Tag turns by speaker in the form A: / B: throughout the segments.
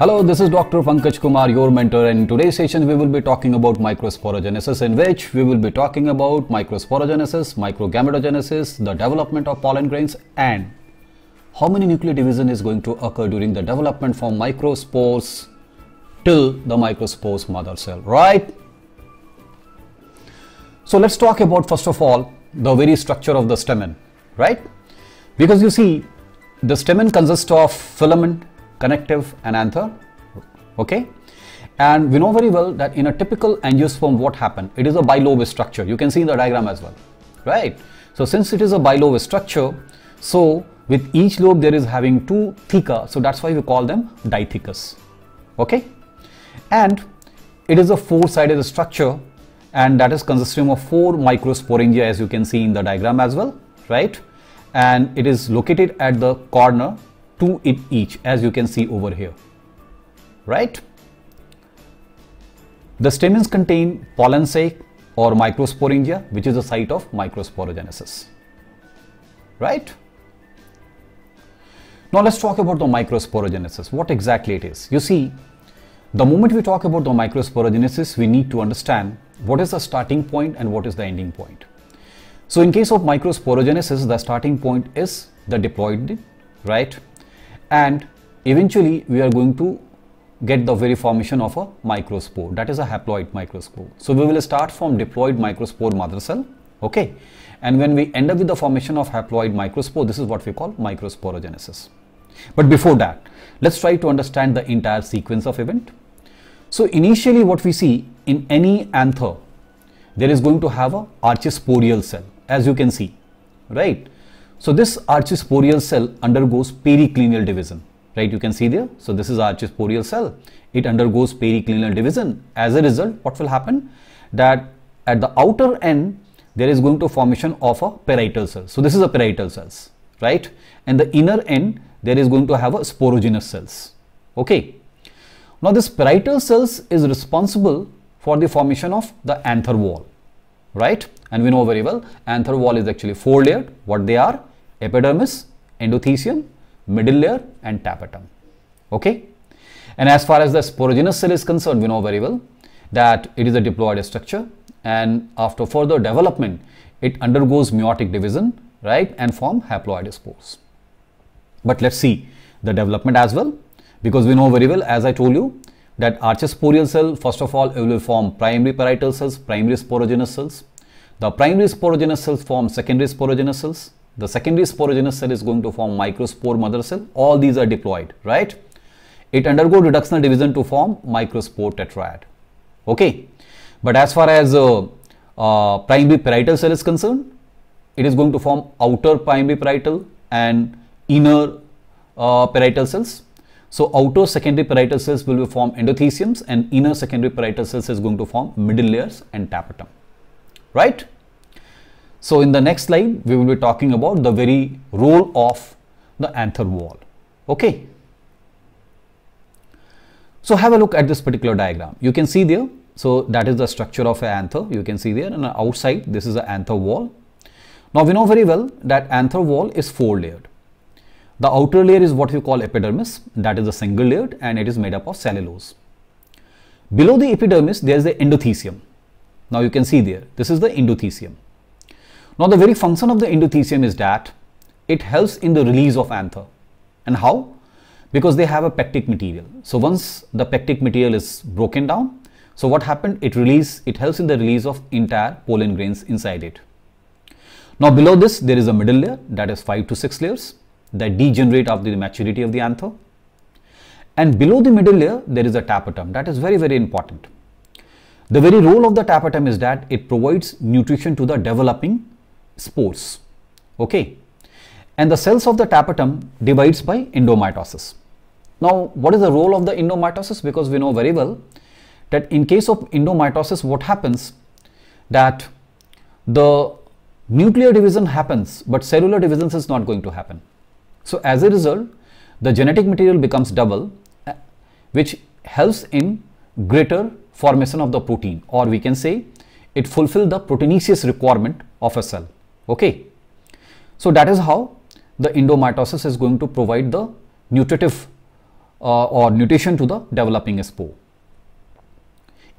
A: Hello, this is Dr. Pankaj Kumar, your mentor and in today's session we will be talking about microsporogenesis in which we will be talking about microsporogenesis, microgametogenesis, the development of pollen grains and how many nuclear division is going to occur during the development from microspores till the microspores mother cell, right? So let's talk about first of all the very structure of the stamen, right? Because you see the stamen consists of filament connective and anther, Okay. And we know very well that in a typical angiosperm, what happened? It is a bilobe structure. You can see in the diagram as well, right? So since it is a bilobe structure, so with each lobe there is having two theca, so that's why we call them dithecus, okay? And it is a four-sided structure and that is consisting of four microsporangia as you can see in the diagram as well, right? And it is located at the corner two in each as you can see over here, right? The stamens contain pollen sac or microsporingia, which is the site of microsporogenesis, right? Now let's talk about the microsporogenesis, what exactly it is. You see, the moment we talk about the microsporogenesis, we need to understand what is the starting point and what is the ending point. So in case of microsporogenesis, the starting point is the diploid, right? and eventually we are going to get the very formation of a microspore that is a haploid microspore so we will start from diploid microspore mother cell okay and when we end up with the formation of haploid microspore this is what we call microsporogenesis but before that let's try to understand the entire sequence of event so initially what we see in any anther there is going to have a archisporial cell as you can see right so this archisporial cell undergoes periclinial division, right? You can see there. So this is archisporial cell. It undergoes periclinial division. As a result, what will happen? That at the outer end, there is going to formation of a parietal cell. So this is a parietal cells, right? And the inner end, there is going to have a sporogenous cells. Okay. Now this parietal cells is responsible for the formation of the anther wall right? And we know very well anther wall is actually four layered. What they are? Epidermis, endothecium, middle layer and tapetum. Okay. And as far as the sporogenous cell is concerned, we know very well that it is a diploid structure and after further development, it undergoes meiotic division, right, and form haploid spores. But let's see the development as well because we know very well, as I told you, that archesporial cell, first of all, will form primary parietal cells, primary sporogenous cells. The primary sporogenous cells form secondary sporogenous cells. The secondary sporogenous cell is going to form microspore mother cell. All these are diploid, right? It undergo reductional division to form microspore tetrad. Okay. But as far as uh, uh, primary parietal cell is concerned, it is going to form outer primary parietal and inner uh, parietal cells so outer secondary parietal cells will form endotheciums, and inner secondary parietal cells is going to form middle layers and tapetum, right? So in the next slide, we will be talking about the very role of the anther wall, okay? So have a look at this particular diagram. You can see there, so that is the structure of an anther. You can see there and outside, this is the anther wall. Now we know very well that anther wall is four layered. The outer layer is what you call epidermis, that is a single layer, and it is made up of cellulose. Below the epidermis, there is the endothecium. Now you can see there, this is the endothecium. Now the very function of the endothecium is that it helps in the release of anther. And how? Because they have a pectic material. So once the pectic material is broken down, so what happened? It release, it helps in the release of entire pollen grains inside it. Now below this, there is a middle layer that is 5 to 6 layers that degenerate after the maturity of the anther. And below the middle layer, there is a tapetum. That is very, very important. The very role of the tapetum is that it provides nutrition to the developing spores. Okay. And the cells of the tapetum divides by endomitosis. Now, what is the role of the endomitosis? Because we know very well that in case of endomitosis, what happens that the nuclear division happens, but cellular division is not going to happen. So as a result, the genetic material becomes double, uh, which helps in greater formation of the protein or we can say it fulfills the proteinaceous requirement of a cell. Okay. So that is how the endomitosis is going to provide the nutritive uh, or nutrition to the developing spore.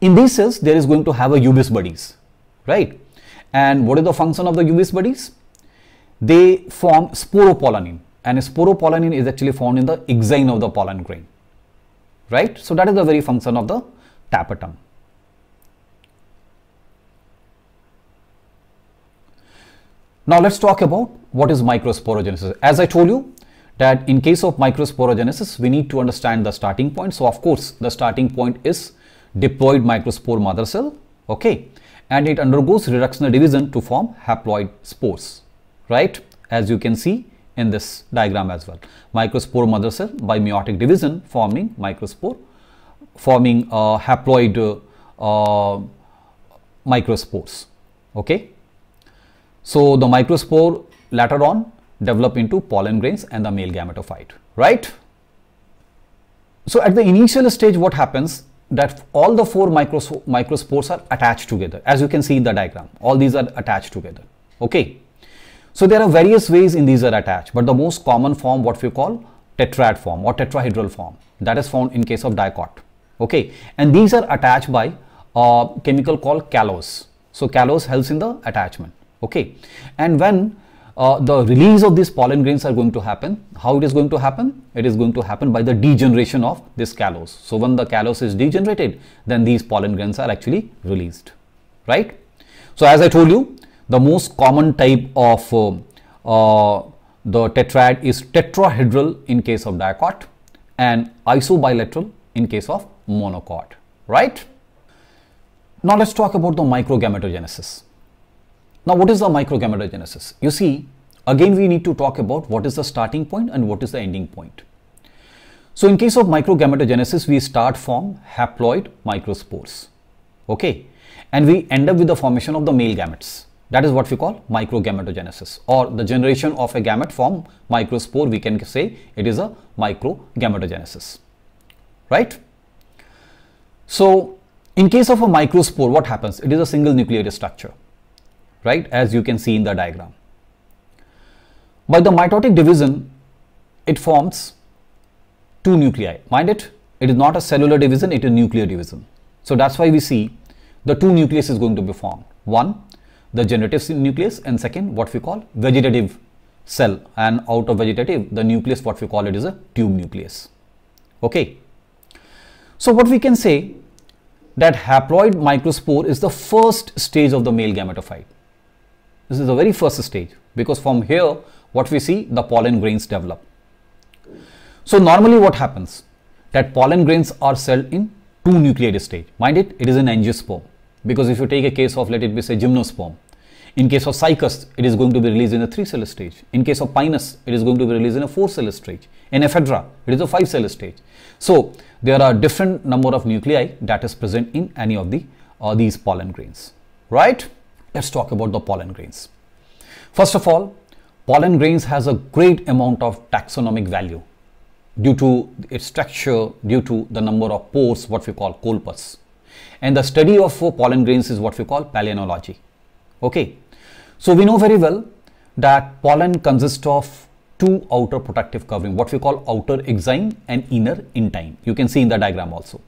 A: In these cells, there is going to have a ubis bodies, right? And what is the function of the ubis bodies? They form sporopollenin and sporopollenin is actually found in the exine of the pollen grain right so that is the very function of the tapetum now let's talk about what is microsporogenesis as i told you that in case of microsporogenesis we need to understand the starting point so of course the starting point is diploid microspore mother cell okay and it undergoes reductional division to form haploid spores right as you can see in this diagram as well. Microspore mother cell by meiotic division forming microspore, forming uh, haploid uh, microspores. Okay. So, the microspore later on develop into pollen grains and the male gametophyte, right? So, at the initial stage what happens that all the four micros microspores are attached together as you can see in the diagram all these are attached together okay so there are various ways in these are attached, but the most common form what we call tetrad form or tetrahedral form that is found in case of dicot. Okay, and these are attached by a chemical called callose. So callose helps in the attachment. Okay, and when uh, the release of these pollen grains are going to happen. How it is going to happen? It is going to happen by the degeneration of this callose. So when the callose is degenerated, then these pollen grains are actually released, right? So as I told you, the most common type of uh, uh, the tetrad is tetrahedral in case of dicot and isobilateral in case of monocot, right? Now let's talk about the microgametogenesis. Now what is the microgametogenesis? You see, again we need to talk about what is the starting point and what is the ending point. So in case of microgametogenesis, we start from haploid microspores, okay? And we end up with the formation of the male gametes. That is what we call microgametogenesis or the generation of a gamete from microspore. We can say it is a microgametogenesis, right? So in case of a microspore, what happens? It is a single nucleated structure, right? As you can see in the diagram. By the mitotic division, it forms two nuclei. Mind it, it is not a cellular division, it is a nuclear division. So that's why we see the two nucleus is going to be formed. One the generative nucleus and second what we call vegetative cell and out of vegetative the nucleus what we call it is a tube nucleus. Okay. So what we can say that haploid microspore is the first stage of the male gametophyte. This is the very first stage because from here what we see the pollen grains develop. So normally what happens that pollen grains are cell in two nucleated stage. Mind it, it is an angiosperm because if you take a case of let it be say gymnosperm in case of cycas it is going to be released in a 3 cell stage in case of pinus it is going to be released in a 4 cell stage in ephedra it is a 5 cell stage so there are different number of nuclei that is present in any of the uh, these pollen grains right let's talk about the pollen grains first of all pollen grains has a great amount of taxonomic value due to its structure due to the number of pores what we call colpus and the study of pollen grains is what we call palynology. Okay. So we know very well that pollen consists of two outer protective covering, what we call outer exine and inner intine. You can see in the diagram also.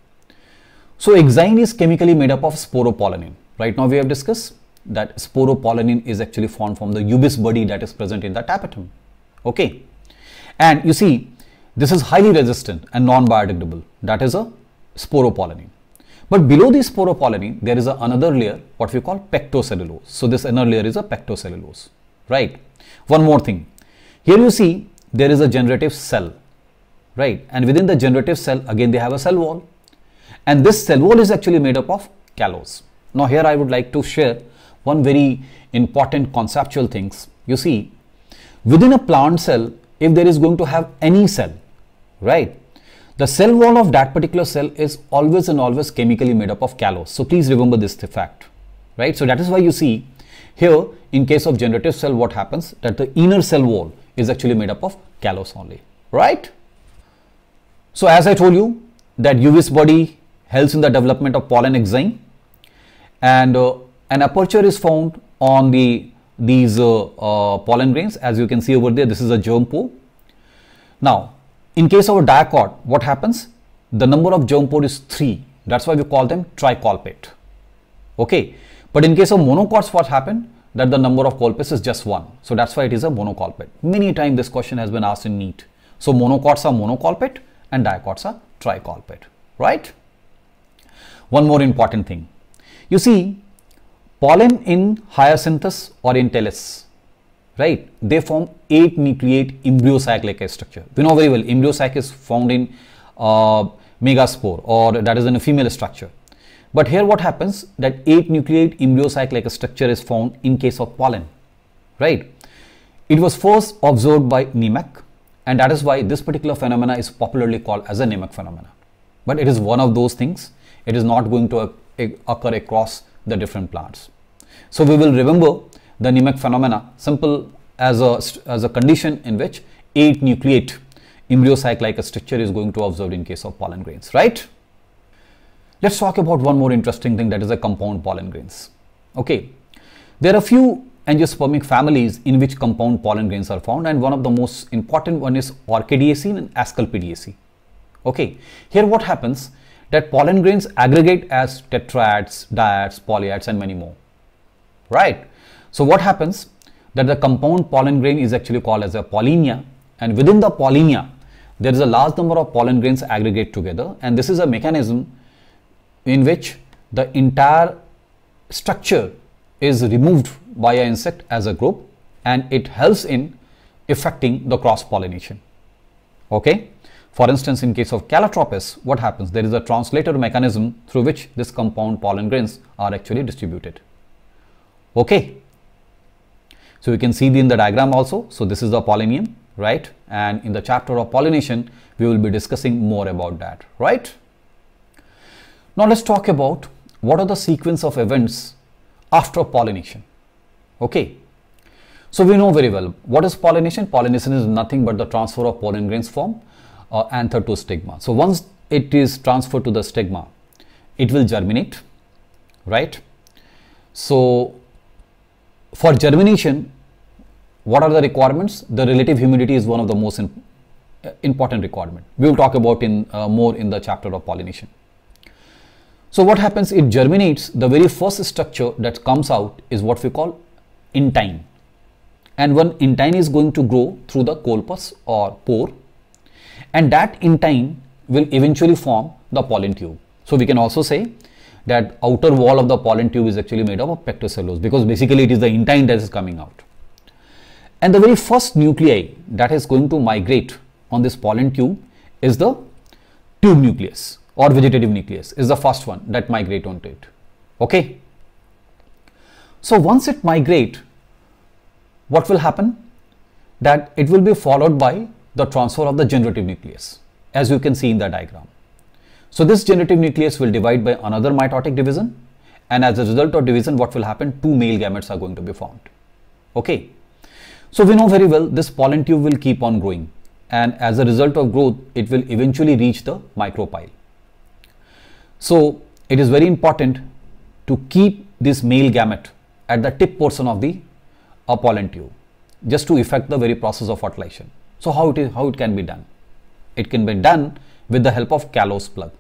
A: So exine is chemically made up of sporopollenin. Right now we have discussed that sporopollenin is actually formed from the ubis body that is present in the tapetum. Okay. And you see, this is highly resistant and non-biodegradable. That is a sporopollenin. But below this sporopollenin, there is a, another layer, what we call pectocellulose. So this inner layer is a pectocellulose, right? One more thing. Here you see there is a generative cell, right? And within the generative cell, again they have a cell wall. And this cell wall is actually made up of callose. Now here I would like to share one very important conceptual things. You see, within a plant cell, if there is going to have any cell, right? The cell wall of that particular cell is always and always chemically made up of callose. So please remember this fact, right? So that is why you see here in case of generative cell, what happens that the inner cell wall is actually made up of callose only, right? So as I told you that UV's body helps in the development of pollen exime and uh, an aperture is found on the these uh, uh, pollen grains as you can see over there this is a germ pore now in case of a dicot, what happens? The number of germ pore is 3. That's why we call them tricolpate. Okay. But in case of monocots, what happened? That the number of colpus is just 1. So that's why it is a monocolpate. Many times this question has been asked in NEET. So monocots are monocolpate and dicots are tricolpate. Right? One more important thing. You see, pollen in hyacinthus or in tellus right? They form eight nucleate embryo-sac-like structure. We know very well embryo-sac is found in uh, megaspore or that is in a female structure. But here what happens that eight nucleate embryo-sac-like structure is found in case of pollen, right? It was first observed by Nemak and that is why this particular phenomena is popularly called as a Nemak phenomena. But it is one of those things. It is not going to uh, occur across the different plants. So we will remember the Nemack phenomena simple as a, as a condition in which 8 nucleate embryocyte-like structure is going to observed in case of pollen grains, right? Let's talk about one more interesting thing that is a compound pollen grains. Okay, there are few angiospermic families in which compound pollen grains are found and one of the most important one is Orchidaceae and Asclepiadaceae. Okay, here what happens that pollen grains aggregate as tetrads, diads, polyads and many more, right? So what happens that the compound pollen grain is actually called as a pollinia and within the pollinia there is a large number of pollen grains aggregate together and this is a mechanism in which the entire structure is removed by an insect as a group and it helps in affecting the cross pollination. Okay. For instance, in case of Calotropis, what happens? There is a translator mechanism through which this compound pollen grains are actually distributed. Okay. So you can see in the diagram also. So this is the polymium, right? And in the chapter of pollination, we will be discussing more about that, right? Now let's talk about what are the sequence of events after pollination. Okay. So we know very well what is pollination. Pollination is nothing but the transfer of pollen grains from uh, anther to stigma. So once it is transferred to the stigma, it will germinate, right? So for germination, what are the requirements? The relative humidity is one of the most in, uh, important requirement. We will talk about in uh, more in the chapter of pollination. So what happens? It germinates. The very first structure that comes out is what we call intine. And one intine is going to grow through the colpus or pore. And that intine will eventually form the pollen tube. So we can also say that outer wall of the pollen tube is actually made up of pectocellulose because basically it is the intine that is coming out. And the very first nuclei that is going to migrate on this pollen tube is the tube nucleus or vegetative nucleus is the first one that migrate onto it. Okay. So once it migrate, what will happen? That it will be followed by the transfer of the generative nucleus as you can see in the diagram. So this generative nucleus will divide by another mitotic division. And as a result of division, what will happen? Two male gametes are going to be formed. Okay. So we know very well this pollen tube will keep on growing. And as a result of growth, it will eventually reach the micropyle. So it is very important to keep this male gamete at the tip portion of the pollen tube just to effect the very process of fertilization. So how it is how it can be done? It can be done with the help of callous plug.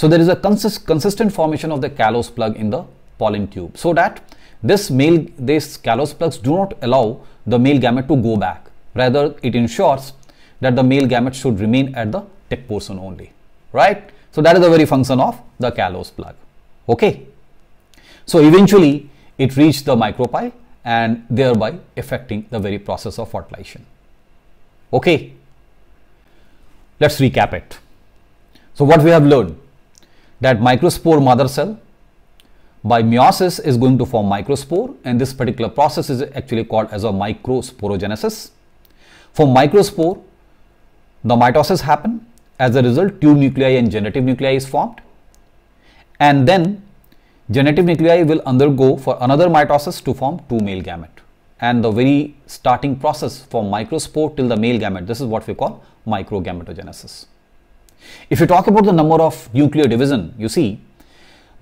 A: So there is a consist consistent formation of the callus plug in the pollen tube so that this male, these callus plugs do not allow the male gamete to go back. Rather, it ensures that the male gamete should remain at the tip portion only, right? So that is the very function of the callus plug, okay? So eventually it reached the micropyle and thereby affecting the very process of fertilization, okay? Let's recap it. So what we have learned, that microspore mother cell by meiosis is going to form microspore and this particular process is actually called as a microsporogenesis. For microspore, the mitosis happen. As a result, two nuclei and generative nuclei is formed. And then generative nuclei will undergo for another mitosis to form two male gamete. And the very starting process from microspore till the male gamete, this is what we call microgametogenesis. If you talk about the number of nuclear division, you see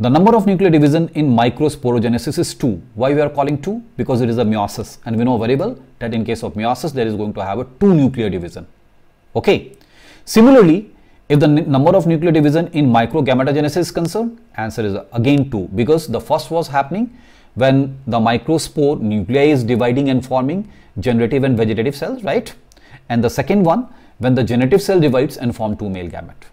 A: the number of nuclear division in microsporogenesis is 2. Why we are calling 2? Because it is a meiosis and we know very well that in case of meiosis there is going to have a 2 nuclear division. Okay. Similarly, if the number of nuclear division in microgametogenesis is concerned, answer is again 2 because the first was happening when the microspore nuclei is dividing and forming generative and vegetative cells, right? And the second one when the genitive cell divides and form two male gamete.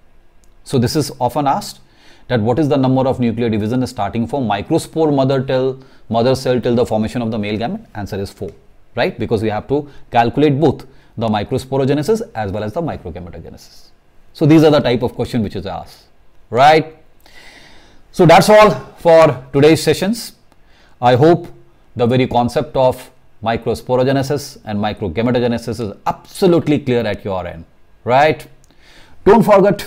A: So this is often asked that what is the number of nuclear division starting from microspore mother till mother cell till the formation of the male gamete? Answer is 4, right? Because we have to calculate both the microsporogenesis as well as the microgametogenesis. So these are the type of question which is asked, right? So that's all for today's sessions. I hope the very concept of microsporogenesis and microgametogenesis is absolutely clear at your end, right? Don't forget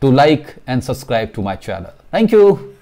A: to like and subscribe to my channel. Thank you.